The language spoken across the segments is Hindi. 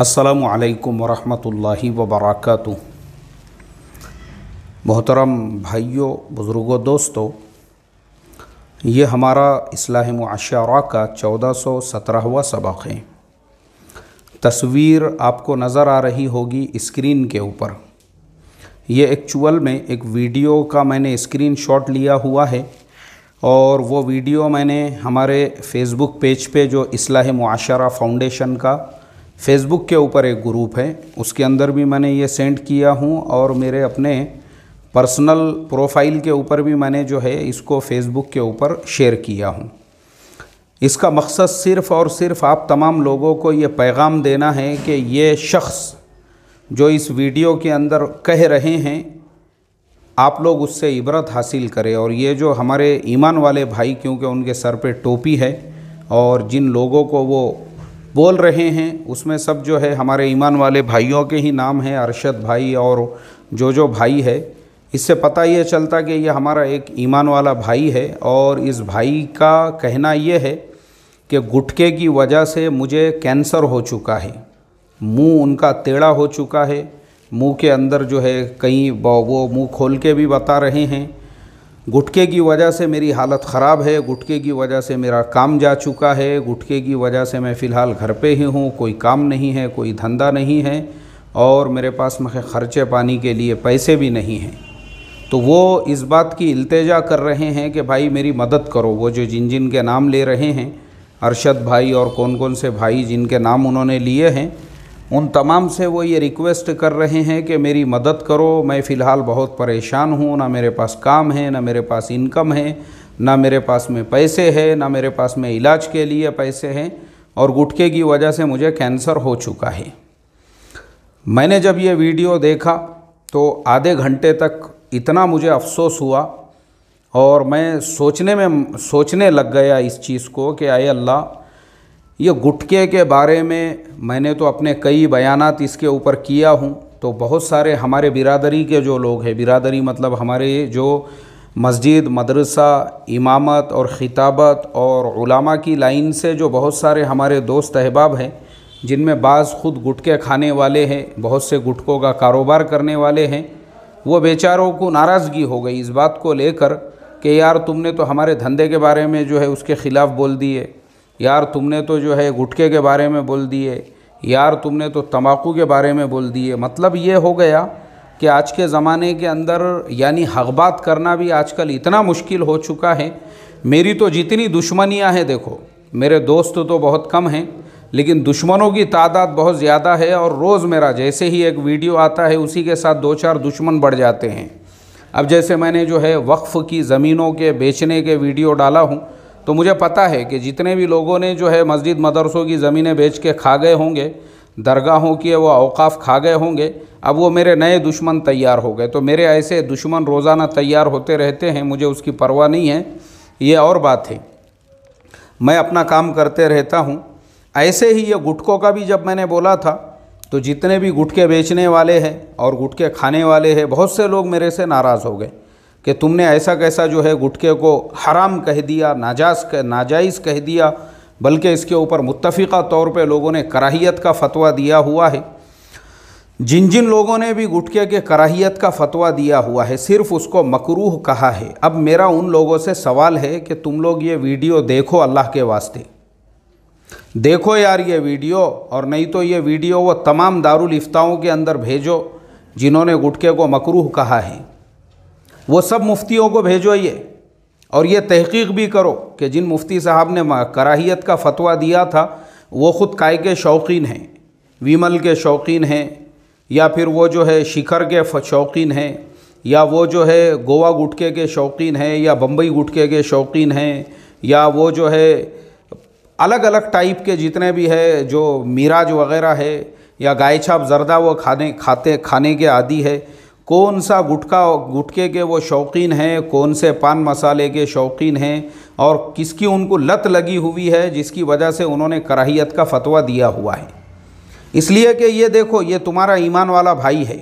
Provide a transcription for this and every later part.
असलकम वरहि वबरक मोहतरम भाइयों बुज़ुर्गों दोस्तों ये हमारा असलाह माशरा का चौदह सौ सत्रहवा सबक है तस्वीर आपको नज़र आ रही होगी स्क्रीन के ऊपर ये एक्चुअल में एक वीडियो का मैंने इस्क्रीन शॉट लिया हुआ है और वो वीडियो मैंने हमारे फेसबुक पेज पे जो असलाह माशरा फाउंडेशन का फेसबुक के ऊपर एक ग्रुप है उसके अंदर भी मैंने ये सेंड किया हूँ और मेरे अपने पर्सनल प्रोफाइल के ऊपर भी मैंने जो है इसको फेसबुक के ऊपर शेयर किया हूँ इसका मकसद सिर्फ़ और सिर्फ़ आप तमाम लोगों को ये पैगाम देना है कि ये शख्स जो इस वीडियो के अंदर कह रहे हैं आप लोग उससे इबरत हासिल करें और ये जो हमारे ईमान वाले भाई क्योंकि उनके सर पे टोपी है और जिन लोगों को वो बोल रहे हैं उसमें सब जो है हमारे ईमान वाले भाइयों के ही नाम हैं अरशद भाई और जो जो भाई है इससे पता ये चलता कि यह हमारा एक ईमान वाला भाई है और इस भाई का कहना ये है कि गुटके की वजह से मुझे कैंसर हो चुका है मुंह उनका टेढ़ा हो चुका है मुंह के अंदर जो है कई वो मुंह खोल के भी बता रहे हैं गुटके की वजह से मेरी हालत ख़राब है गुटके की वजह से मेरा काम जा चुका है गुटके की वजह से मैं फ़िलहाल घर पे ही हूँ कोई काम नहीं है कोई धंधा नहीं है और मेरे पास मैं ख़र्चे पानी के लिए पैसे भी नहीं हैं तो वो इस बात की अल्तजा कर रहे हैं कि भाई मेरी मदद करो वो जो जिन जिन के नाम ले रहे हैं अरशद भाई और कौन कौन से भाई जिनके नाम उन्होंने लिए हैं उन तमाम से वो ये रिक्वेस्ट कर रहे हैं कि मेरी मदद करो मैं फ़िलहाल बहुत परेशान हूँ ना मेरे पास काम है ना मेरे पास इनकम है ना मेरे पास में पैसे है ना मेरे पास में इलाज के लिए पैसे हैं और गुटके की वजह से मुझे कैंसर हो चुका है मैंने जब ये वीडियो देखा तो आधे घंटे तक इतना मुझे अफसोस हुआ और मैं सोचने में सोचने लग गया इस चीज़ को कि आए अल्लाह ये गुटके के बारे में मैंने तो अपने कई बयान इसके ऊपर किया हूँ तो बहुत सारे हमारे बिरादरी के जो लोग हैं बिरादरी मतलब हमारे जो मस्जिद मदरसा इमामत और ख़िताबत और उलामा की लाइन से जो बहुत सारे हमारे दोस्त अहबाब हैं जिनमें बाज़ ख़ुद गुटके खाने वाले हैं बहुत से गुटकों का कारोबार करने वाले हैं वो बेचारों को नाराज़गी हो गई इस बात को लेकर कि यार तुमने तो हमारे धंधे के बारे में जो है उसके ख़िलाफ़ बोल दिए यार तुमने तो जो है गुटके के बारे में बोल दिए यार तुमने तो तम्बाकू के बारे में बोल दिए मतलब ये हो गया कि आज के ज़माने के अंदर यानी हकबात करना भी आजकल इतना मुश्किल हो चुका है मेरी तो जितनी दुश्मनियाँ हैं देखो मेरे दोस्त तो बहुत कम हैं लेकिन दुश्मनों की तादाद बहुत ज़्यादा है और रोज़ मेरा जैसे ही एक वीडियो आता है उसी के साथ दो चार दुश्मन बढ़ जाते हैं अब जैसे मैंने जो है वक्फ़ की ज़मीनों के बेचने के वीडियो डाला हूँ तो मुझे पता है कि जितने भी लोगों ने जो है मस्जिद मदरसों की ज़मीनें बेच के खा गए होंगे दरगाहों के वो अवकाफ़ खा गए होंगे अब वो मेरे नए दुश्मन तैयार हो गए तो मेरे ऐसे दुश्मन रोज़ाना तैयार होते रहते हैं मुझे उसकी परवाह नहीं है ये और बात है मैं अपना काम करते रहता हूँ ऐसे ही ये गुटकों का भी जब मैंने बोला था तो जितने भी गुटके बेचने वाले हैं और गुटके खाने वाले हैं बहुत से लोग मेरे से नाराज़ हो गए कि तुमने ऐसा कैसा जो है गुटके को हराम कह दिया नाजाज कह नाजायज़ कह दिया बल्कि इसके ऊपर मुतफ़ा तौर पे लोगों ने कराहियत का फतवा दिया हुआ है जिन जिन लोगों ने भी गुटके के कराहियत का फतवा दिया हुआ है सिर्फ उसको मकरूह कहा है अब मेरा उन लोगों से सवाल है कि तुम लोग ये वीडियो देखो अल्लाह के वास्ते देखो यार ये वीडियो और नहीं तो ये वीडियो वो तमाम दारुल इफ्ताओं के अंदर भेजो जिन्होंने गुटके को मकरूह कहा है वो सब मुफ्तियों को भेजो ये और ये तहकीक भी करो कि जिन मुफ्ती साहब ने कराहियत का फतवा दिया था वो ख़ुद काय के शौकीन हैं विमल के शौकीन हैं या फिर वो जो है शिखर के शौकीन हैं या वो जो है गोवा गुटके के शौकीन हैं या बम्बई गुटके के शौकीन हैं या वो जो है अलग अलग टाइप के जितने भी है जो मीराज वगैरह है या गाय छाप जर्दा वो खाने खाते खाने के आदि है कौन सा गुटखा गुटके के वो शौकीन हैं कौन से पान मसाले के शौकीन हैं और किसकी उनको लत लगी हुई है जिसकी वजह से उन्होंने कराहियत का फतवा दिया हुआ है इसलिए कि ये देखो ये तुम्हारा ईमान वाला भाई है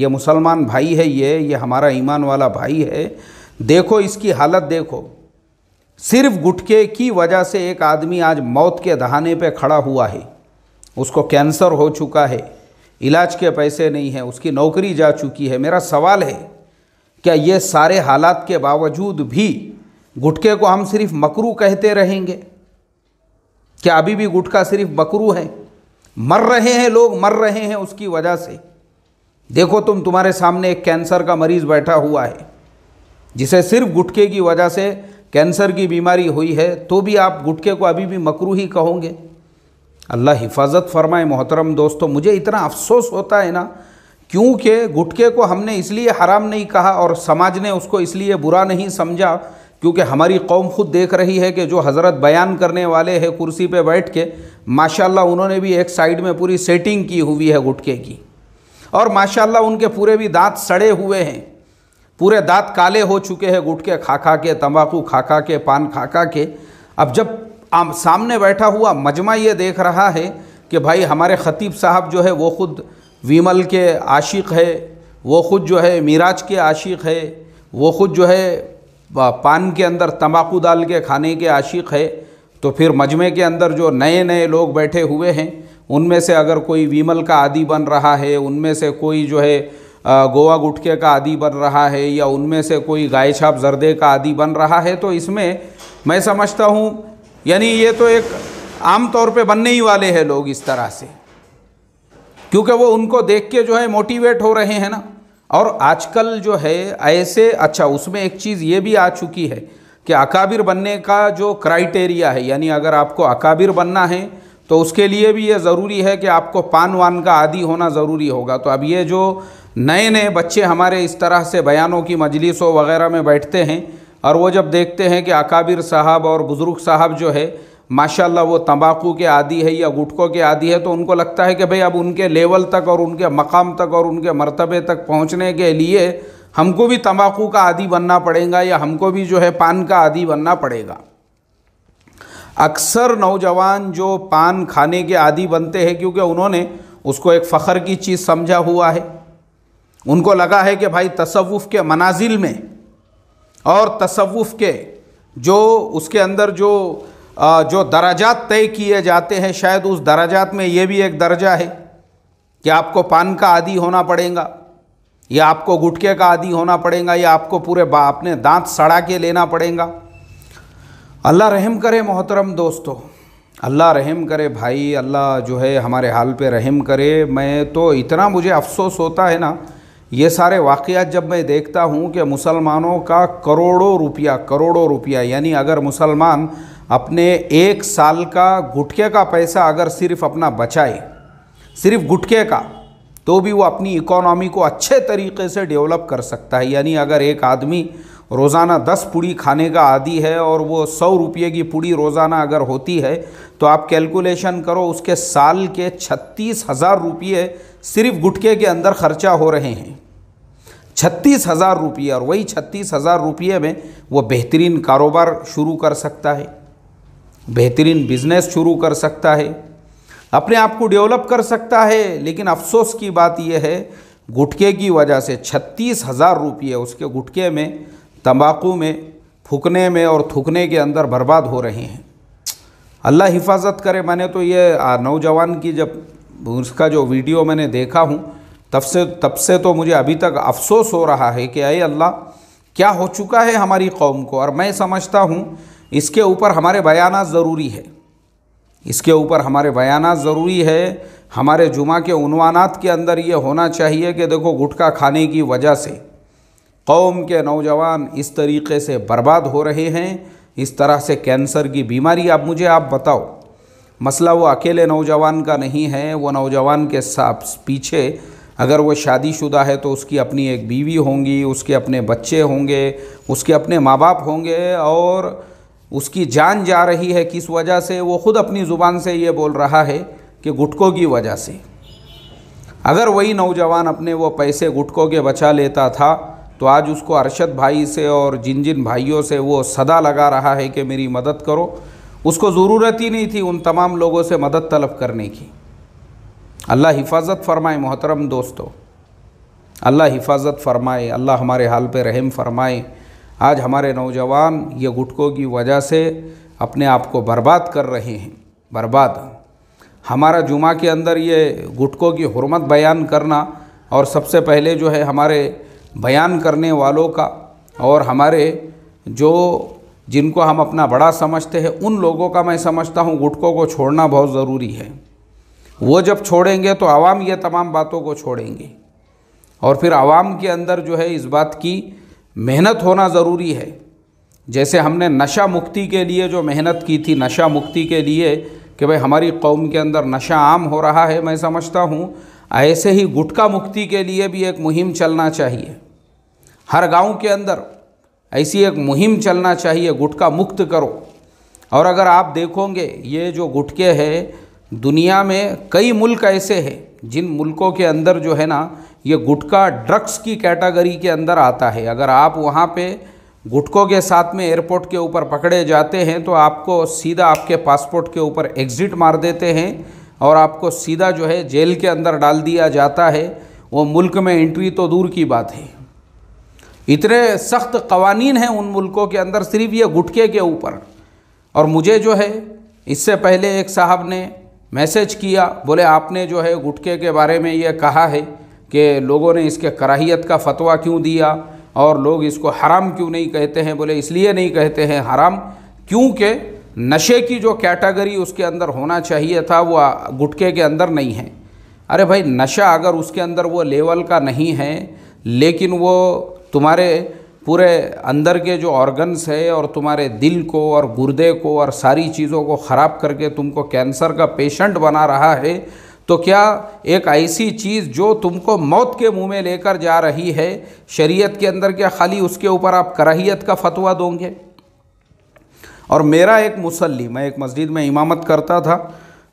ये मुसलमान भाई है ये ये हमारा ईमान वाला भाई है देखो इसकी हालत देखो सिर्फ गुटके की वजह से एक आदमी आज मौत के दहाने पे खड़ा हुआ है उसको कैंसर हो चुका है इलाज के पैसे नहीं हैं उसकी नौकरी जा चुकी है मेरा सवाल है क्या ये सारे हालात के बावजूद भी गुटके को हम सिर्फ मकरू कहते रहेंगे क्या अभी भी गुटखा सिर्फ मकरू है मर रहे हैं लोग मर रहे हैं उसकी वजह से देखो तुम तुम्हारे सामने एक कैंसर का मरीज़ बैठा हुआ है जिसे सिर्फ गुटके की वजह से कैंसर की बीमारी हुई है तो भी आप गुटके को अभी भी मकरू ही कहोगे अल्लाह हिफाजत फरमाए मोहतरम दोस्तों मुझे इतना अफसोस होता है ना क्योंकि गुटके को हमने इसलिए हराम नहीं कहा और समाज ने उसको इसलिए बुरा नहीं समझा क्योंकि हमारी कौम खुद देख रही है कि जो हज़रत बयान करने वाले हैं कुर्सी पे बैठ के माशाल्लाह उन्होंने भी एक साइड में पूरी सेटिंग की हुई है गुटके की और माशाल्लाह उनके पूरे भी दांत सड़े हुए हैं पूरे दांत काले हो चुके हैं गुटके खा खा के तम्बाकू खा खा के पान खा खा के अब जब आम सामने बैठा हुआ मजमा ये देख रहा है कि भाई हमारे ख़तीब साहब जो है वो ख़ुद विमल के आशिक है वो ख़ुद जो है मीराज के आशिक है वो ख़ुद जो है पान के अंदर तम्बाकू डाल के खाने के आशिक है तो फिर मजमे के अंदर जो नए नए लोग बैठे हुए हैं उनमें से अगर कोई विमल का आदि बन रहा है उनमें से कोई जो है गोवा गुटके का आदि बन रहा है या उनमें से कोई गाय छाप जर्दे का आदि बन रहा है तो इसमें मैं समझता हूँ यानी ये तो एक आम तौर पे बनने ही वाले हैं लोग इस तरह से क्योंकि वो उनको देख के जो है मोटिवेट हो रहे हैं ना और आजकल जो है ऐसे अच्छा उसमें एक चीज़ ये भी आ चुकी है कि अकाबिर बनने का जो क्राइटेरिया है यानी अगर आपको अकाबिर बनना है तो उसके लिए भी ये ज़रूरी है कि आपको पान वान का आदि होना ज़रूरी होगा तो अब ये जो नए नए बच्चे हमारे इस तरह से बयानों की मजलिसों वगैरह में बैठते हैं और वो जब देखते हैं कि अकाबिर साहब और बुज़ुर्ग साहब जो है माशाल्लाह वो तंबाकू के आदि है या गुटखों के आदि है तो उनको लगता है कि भाई अब उनके लेवल तक और उनके मकाम तक और उनके मरतबे तक पहुँचने के लिए हमको भी तंबाकू का आदि बनना पड़ेगा या हमको भी जो है पान का आदि बनना पड़ेगा अक्सर नौजवान जो पान खाने के आदि बनते हैं क्योंकि उन्होंने उसको एक फ़ख्र की चीज़ समझा हुआ है उनको लगा है कि भाई तसवुफ़ के मनाजिल में और तसव्वुफ़ के जो उसके अंदर जो जो दराजात तय किए जाते हैं शायद उस दराजात में ये भी एक दर्जा है कि आपको पान का आदि होना पड़ेगा या आपको गुटके का आदि होना पड़ेगा या आपको पूरे अपने दांत सड़ा के लेना पड़ेगा अल्लाह रहम करे मोहतरम दोस्तों अल्लाह रहम करे भाई अल्लाह जो है हमारे हाल पे रहम करे मैं तो इतना मुझे अफसोस होता है ना ये सारे वाक़ात जब मैं देखता हूँ कि मुसलमानों का करोड़ों रुपया करोड़ों रुपया यानी अगर मुसलमान अपने एक साल का गुटके का पैसा अगर सिर्फ अपना बचाए सिर्फ गुटके का तो भी वो अपनी इकोनॉमी को अच्छे तरीके से डेवलप कर सकता है यानी अगर एक आदमी रोज़ाना दस पूड़ी खाने का आदि है और वो सौ रुपये की पूड़ी रोज़ाना अगर होती है तो आप कैलकुलेशन करो उसके साल के छत्तीस हज़ार रुपये सिर्फ गुटके के अंदर खर्चा हो रहे हैं छत्तीस हज़ार रुपये और वही छत्तीस हज़ार रुपये में वो बेहतरीन कारोबार शुरू कर सकता है बेहतरीन बिजनेस शुरू कर सकता है अपने आप को डेवलप कर सकता है लेकिन अफसोस की बात यह है गुटके की वजह से छत्तीस हज़ार रुपये उसके गुटके में तंबाकू में फूकने में और थूकने के अंदर बर्बाद हो रहे हैं अल्लाह हिफाजत करे मैंने तो ये नौजवान की जब उसका जो वीडियो मैंने देखा हूँ तब से तब से तो मुझे अभी तक अफसोस हो रहा है कि अरे अल्लाह क्या हो चुका है हमारी कौम को और मैं समझता हूँ इसके ऊपर हमारे बयाना ज़रूरी है इसके ऊपर हमारे बयाना ज़रूरी है हमारे जुमा के उनवानात के अंदर ये होना चाहिए कि देखो गुटखा खाने की वजह से कौम के नौजवान इस तरीके से बर्बाद हो रहे हैं इस तरह से कैंसर की बीमारी आप मुझे आप बताओ मसला वो अकेले नौजवान का नहीं है वो नौजवान के साथ पीछे अगर वो शादीशुदा है तो उसकी अपनी एक बीवी होंगी उसके अपने बच्चे होंगे उसके अपने माँ बाप होंगे और उसकी जान जा रही है किस वजह से वो ख़ुद अपनी ज़ुबान से ये बोल रहा है कि गुटकों की वजह से अगर वही नौजवान अपने वो पैसे गुटकों के बचा लेता था तो आज उसको अरशद भाई से और जिन जिन भाइयों से वो सदा लगा रहा है कि मेरी मदद करो उसको ज़रूरत ही नहीं थी उन तमाम लोगों से मदद तलब करने की अल्लाह हिफाजत फरमाए मोहतरम दोस्तों अल्लाह हिफाजत फरमाए अल्लाह हमारे हाल पे रहम फरमाए आज हमारे नौजवान ये गुटकों की वजह से अपने आप को बर्बाद कर रहे हैं बर्बाद हमारा जुमा के अंदर ये गुटकों की हरमत बयान करना और सबसे पहले जो है हमारे बयान करने वालों का और हमारे जो जिनको हम अपना बड़ा समझते हैं उन लोगों का मैं समझता हूँ गुटकों को छोड़ना बहुत ज़रूरी है वो जब छोड़ेंगे तो आवाम ये तमाम बातों को छोड़ेंगे और फिर आवाम के अंदर जो है इस बात की मेहनत होना ज़रूरी है जैसे हमने नशा मुक्ति के लिए जो मेहनत की थी नशा मुक्ति के लिए कि भाई हमारी कौम के अंदर नशा आम हो रहा है मैं समझता हूँ ऐसे ही गुटखा मुक्ति के लिए भी एक मुहिम चलना चाहिए हर गांव के अंदर ऐसी एक मुहिम चलना चाहिए गुटखा मुक्त करो और अगर आप देखोगे ये जो गुटके हैं दुनिया में कई मुल्क ऐसे हैं जिन मुल्कों के अंदर जो है ना ये गुटखा ड्रग्स की कैटेगरी के अंदर आता है अगर आप वहाँ पे गुटखों के साथ में एयरपोर्ट के ऊपर पकड़े जाते हैं तो आपको सीधा आपके पासपोर्ट के ऊपर एग्ज़िट मार देते हैं और आपको सीधा जो है जेल के अंदर डाल दिया जाता है वो मुल्क में एंट्री तो दूर की बात है इतने सख्त कवानीन हैं उन मुल्कों के अंदर सिर्फ ये गुटखे के ऊपर और मुझे जो है इससे पहले एक साहब ने मैसेज किया बोले आपने जो है गुटके के बारे में ये कहा है कि लोगों ने इसके कराहियत का फतवा क्यों दिया और लोग इसको हराम क्यों नहीं कहते हैं बोले इसलिए नहीं कहते हैं हराम क्योंकि नशे की जो कैटेगरी उसके अंदर होना चाहिए था वो गुटके के अंदर नहीं है अरे भाई नशा अगर उसके अंदर वो लेवल का नहीं है लेकिन वो तुम्हारे पूरे अंदर के जो ऑर्गन्स है और तुम्हारे दिल को और गुर्दे को और सारी चीज़ों को ख़राब करके तुमको कैंसर का पेशेंट बना रहा है तो क्या एक ऐसी चीज़ जो तुमको मौत के मुंह में लेकर जा रही है शरीयत के अंदर क्या खाली उसके ऊपर आप कराहियत का फतवा दोगे और मेरा एक मुसल्ली मैं एक मस्जिद में इमामत करता था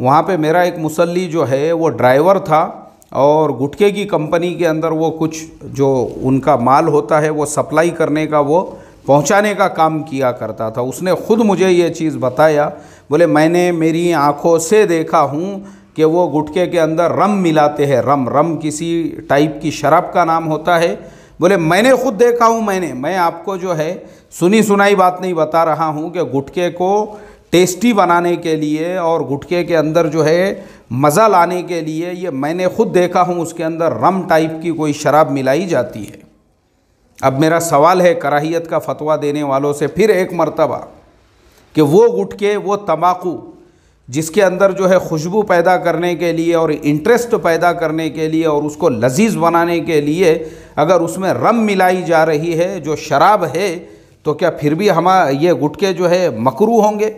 वहाँ पे मेरा एक मुसल्ली जो है वो ड्राइवर था और गुटके की कंपनी के अंदर वो कुछ जो उनका माल होता है वो सप्लाई करने का वो पहुंचाने का काम किया करता था उसने ख़ुद मुझे ये चीज़ बताया बोले मैंने मेरी आँखों से देखा हूँ कि वो गुटके के अंदर रम मिलाते हैं रम रम किसी टाइप की शराब का नाम होता है बोले मैंने खुद देखा हूँ मैंने मैं आपको जो है सुनी सुनाई बात नहीं बता रहा हूँ कि गुटके को टेस्टी बनाने के लिए और गुटके के अंदर जो है मज़ा लाने के लिए ये मैंने खुद देखा हूँ उसके अंदर रम टाइप की कोई शराब मिलाई जाती है अब मेरा सवाल है कराहियत का फतवा देने वालों से फिर एक मर्तबा कि वो गुटके वो तम्बाकू जिसके अंदर जो है खुशबू पैदा करने के लिए और इंटरेस्ट पैदा करने के लिए और उसको लजीज बनाने के लिए अगर उसमें रम मिलाई जा रही है जो शराब है तो क्या फिर भी हम ये गुटके जो है मकरू होंगे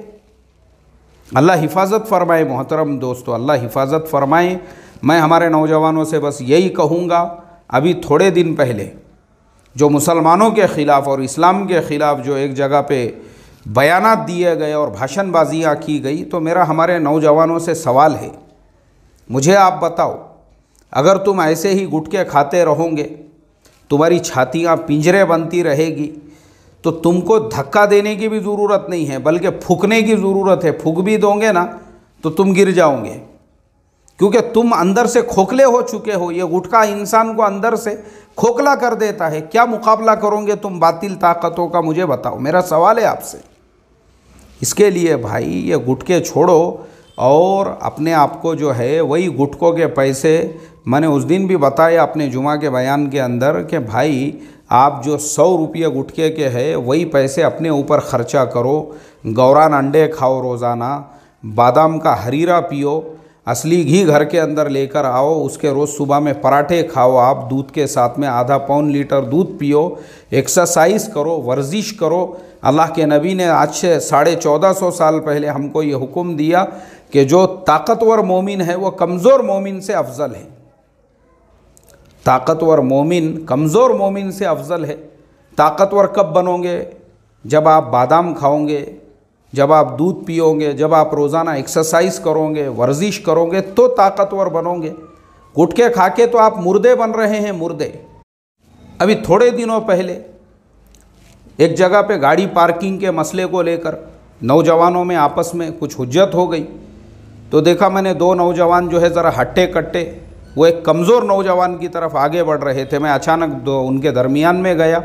अल्लाह हिफाजत फरमाए मोहतरम दोस्तों अल्लाह हिफाजत फरमाए मैं हमारे नौजवानों से बस यही कहूँगा अभी थोड़े दिन पहले जो मुसलमानों के ख़िलाफ़ और इस्लाम के ख़िलाफ़ जो एक जगह पे बयान दिए गए और भाषणबाजियाँ की गई तो मेरा हमारे नौजवानों से सवाल है मुझे आप बताओ अगर तुम ऐसे ही गुटके खाते रहोगे तुम्हारी छातियाँ पिंजरे बनती रहेगी तो तुमको धक्का देने की भी ज़रूरत नहीं है बल्कि फूकने की ज़रूरत है फूक भी दोगे ना तो तुम गिर जाओगे क्योंकि तुम अंदर से खोखले हो चुके हो ये गुटखा इंसान को अंदर से खोखला कर देता है क्या मुकाबला करोगे तुम बातिल ताकतों का मुझे बताओ मेरा सवाल है आपसे इसके लिए भाई ये गुटके छोड़ो और अपने आप को जो है वही गुटकों के पैसे मैंने उस दिन भी बताया अपने जुमा के बयान के अंदर कि भाई आप जो सौ रुपये गुटके के है वही पैसे अपने ऊपर खर्चा करो गौरान अंडे खाओ रोज़ाना बादाम का हरीरा पियो असली घी घर के अंदर लेकर आओ उसके रोज़ सुबह में पराठे खाओ आप दूध के साथ में आधा पौन लीटर दूध पियो एक्सरसाइज करो वर्जिश करो अल्लाह के नबी ने आज से साढ़े चौदह सौ साल पहले हमको ये हुक्म दिया कि जो ताकतवर मोमिन है वो कमज़ोर मोमिन से अफजल है ताकतवर मोमिन कमज़ोर मोमिन से अफजल है ताकतवर कब बनोगे जब आप बादाम खाओगे जब आप दूध पियोगे जब आप रोज़ाना एक्सरसाइज करोगे वर्जिश करोगे तो ताकतवर बनोगे गुटके खा के तो आप मुर्दे बन रहे हैं मुर्दे अभी थोड़े दिनों पहले एक जगह पे गाड़ी पार्किंग के मसले को लेकर नौजवानों में आपस में कुछ हुज्जत हो गई तो देखा मैंने दो नौजवान जो है ज़रा हट्टे कट्टे वो एक कमज़ोर नौजवान की तरफ आगे बढ़ रहे थे मैं अचानक दो उनके दरमियान में गया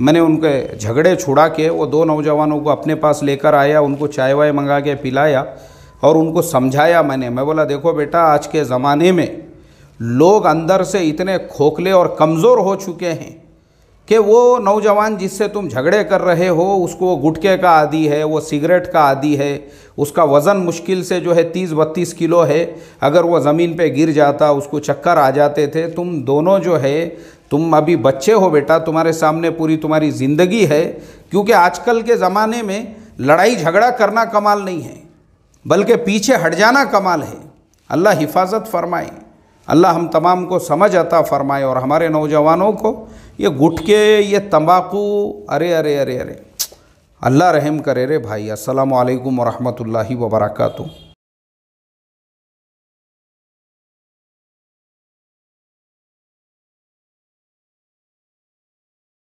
मैंने उनके झगड़े छुड़ा के वो दो नौजवानों को अपने पास लेकर आया उनको चाय वाय मंगा के पिलाया और उनको समझाया मैंने मैं बोला देखो बेटा आज के ज़माने में लोग अंदर से इतने खोखले और कमज़ोर हो चुके हैं कि वो नौजवान जिससे तुम झगड़े कर रहे हो उसको वो गुटके का आदि है वो सिगरेट का आदि है उसका वज़न मुश्किल से जो है तीस बत्तीस किलो है अगर वो ज़मीन पे गिर जाता उसको चक्कर आ जाते थे तुम दोनों जो है तुम अभी बच्चे हो बेटा तुम्हारे सामने पूरी तुम्हारी ज़िंदगी है क्योंकि आजकल के ज़माने में लड़ाई झगड़ा करना कमाल नहीं है बल्कि पीछे हट जाना कमाल है अल्लाह हिफाजत फरमाए अल्लाह हम तमाम को समझ आता फरमाए और हमारे नौजवानों को ये गुटके ये तंबाकू अरे अरे अरे अरे अल्लाह रहम करे रे भाई असलकम वरहमल वबरकू